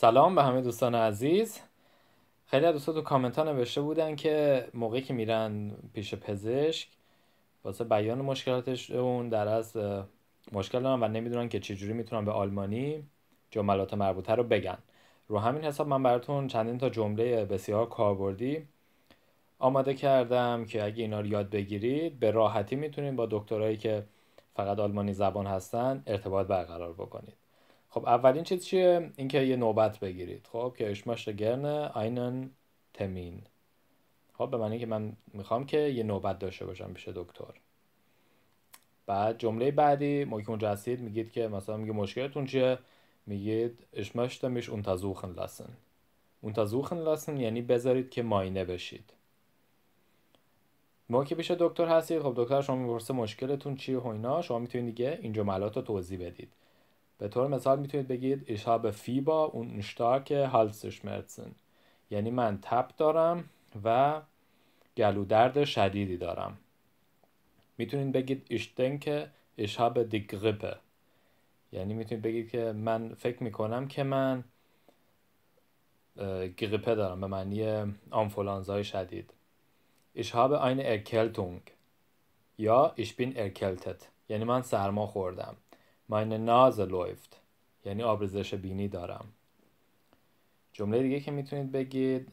سلام به همه دوستان عزیز خیلی از دوستان تو کامنت ها نوشته بودن که موقعی که میرن پیش پزشک واسه بیان اون در از مشکل دارن و نمیدونن که چجوری میتونن به آلمانی جملات مربوطه رو بگن رو همین حساب من براتون چندین تا جمله بسیار کاربردی آماده کردم که اگه اینا رو یاد بگیرید به راحتی میتونید با دکترهایی که فقط آلمانی زبان هستن ارتباط برقرار بکنید خب اولین چیز چیه اینکه یه نوبت بگیرید خب که اشماش گرنه اینن تمین خب به معنی که من میخوام که یه نوبت داشته باشم پیش دکتر بعد جمله بعدی ما که اونجا هستید میگید که مثلا میگه مشکلتون چیه میگید اشماش میش اونتزوخن لسن اونتزوخن لسن یعنی بذارید که ماینه بشید ما که پیش دکتر هستید خب دکتر شما میپرسه مشکلتون چیه و اینا شما میتونید دیگه این جملات رو توضیح بدید به طور مثال میتونید بگید ich habe Fieber und starke Halsschmerzen یعنی من تب دارم و گلو شدیدی دارم میتونید بگید ich denke ich habe die Grippe یعنی میتونید بگید که من فکر میکنم که من گریپه دارم به معنی آنفولانزای شدید ich habe eine Erkältung یا ich ارکلتت. یعنی من سرما خوردم meine Nase läuft یعنی آبرزش بینی دارم جمله دیگه که میتونید بگید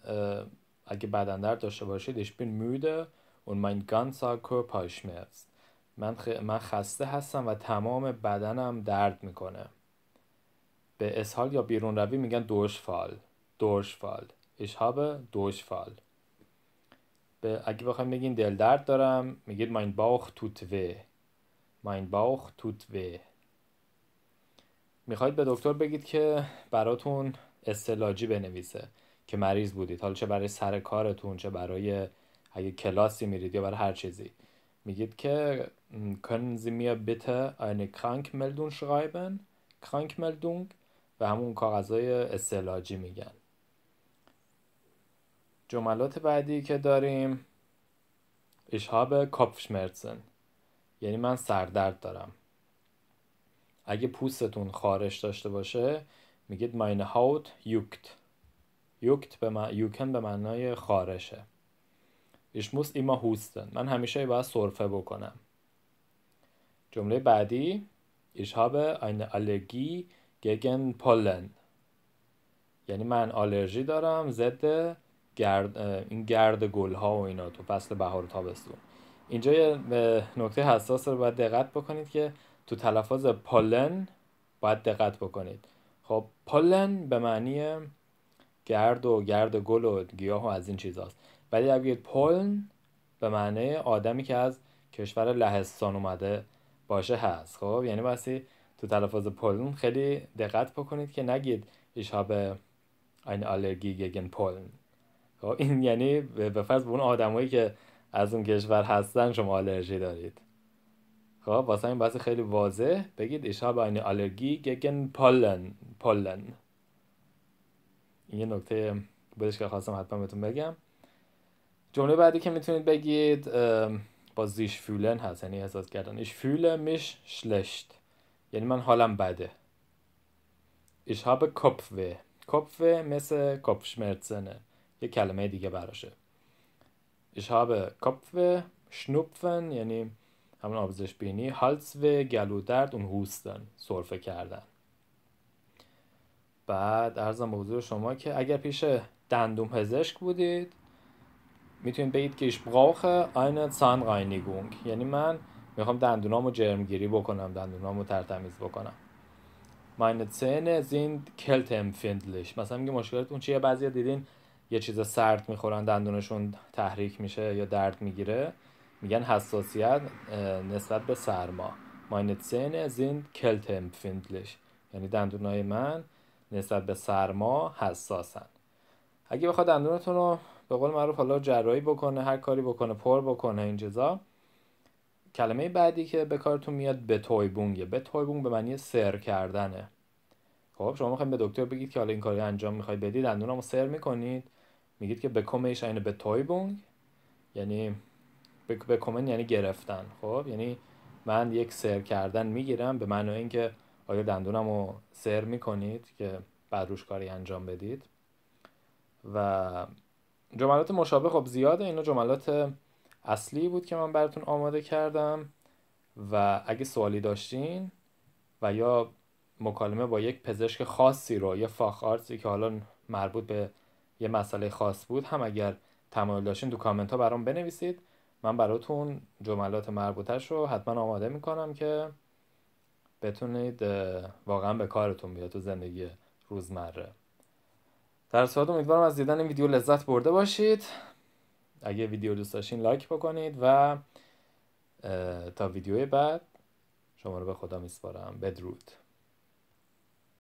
اگه بدن درد داشته باشید ich bin müde und mein ganzer Körper schmerzt من, خ... من خسته هستم و تمام بدنم درد میکنه به اسهال یا بیرون روی میگن دوشفال دوشفال ich habe دوشفال به اگه بخوایم بگین دل درد دارم میگید mein Bauch tut weh mein Bauch tut weh میخواید به دکتر بگید که براتون استلاجی بنویسه که مریض بودید حالا چه برای سر کارتون چه برای اگه کلاسی میرید یا برای هر چیزی میگید که können Sie mir bitte eine Krankmeldung schreiben Krankmeldung و همون کاغذهای استلاجی میگن جملات بعدی که داریم Ich habe یعنی من سردرد دارم اگه پوستتون خارش داشته باشه میگید ماین هاوت یوکت یوکت به یوکن به معنای خارشه ایش موس ایما هوستن من همیشه باید سرفه بکنم جمله بعدی ایش habe eine Allergie gegen یعنی من آلرژی دارم ضد گرد این گرد گل ها و اینا تو فصل بهار تابستون اینجا یه نکته حساس رو باید دقت بکنید که تو تلفظ پالن باید دقت بکنید خب پالن به معنی گرد و گرد گل و گیاه و از این چیزاست ولی اگه پلن به معنی آدمی که از کشور لهستان اومده باشه هست خب یعنی واسه تو تلفظ پلن خیلی دقت بکنید که نگید ها به eine Allergie gegen خب این یعنی به فرض به اون آدمایی که از اون کشور هستن شما آلرژی دارید خب واسه این بحث خیلی واضح بگید اشاب این آلرگی گگن پولن پولن این یه نکته بودش که خواستم حتما بهتون بگم جمله بعدی که میتونید بگید با زیش فولن هست یعنی احساس کردن ایش فوله میش شلشت یعنی من حالم بده ایش هاب کپفه کپفه مثل کپشمرزنه یه کلمه دیگه براشه ایش کپفه شنوپفن یعنی همون آبزش بینی هالس و گلو درد اون هوستن سرفه کردن بعد ارزم به حضور شما که اگر پیش دندوم پزشک بودید میتونید بگید که ایش سان eine Zahnreinigung یعنی من میخوام دندونامو جرمگیری بکنم دندونامو ترتمیز بکنم meine Zähne sind kälteempfindlich مثلا میگه مشکلتون چیه بعضی دیدین یه چیز سرد میخورن دندونشون تحریک میشه یا درد میگیره میگن حساسیت نسبت به سرما ما سین این کلتم یعنی دندونای من نسبت به سرما حساسن اگه بخواد دندونتون رو به قول معروف حالا جراحی بکنه هر کاری بکنه پر بکنه این جزا کلمه بعدی که به کارتون میاد به تویبونگه به تویبونگ به معنی سر کردنه خب شما میخواید به دکتر بگید که حالا این کاری انجام میخواید بدید دندونامو سر میکنید میگید که ایش اینه به تویبونگ یعنی به بکومن یعنی گرفتن خب یعنی من یک سر کردن میگیرم به معنی اینکه آیا دندونم رو سر میکنید که بعد روش کاری انجام بدید و جملات مشابه خب زیاده اینا جملات اصلی بود که من براتون آماده کردم و اگه سوالی داشتین و یا مکالمه با یک پزشک خاصی رو یه فاخارسی که حالا مربوط به یه مسئله خاص بود هم اگر تمایل داشتین دو کامنت ها برام بنویسید من براتون جملات مربوطش رو حتما آماده میکنم که بتونید واقعا به کارتون بیاد تو زندگی روزمره در صورت امیدوارم از دیدن این ویدیو لذت برده باشید اگه ویدیو دوست داشتین لایک بکنید و تا ویدیوی بعد شما رو به خدا میسپارم بدرود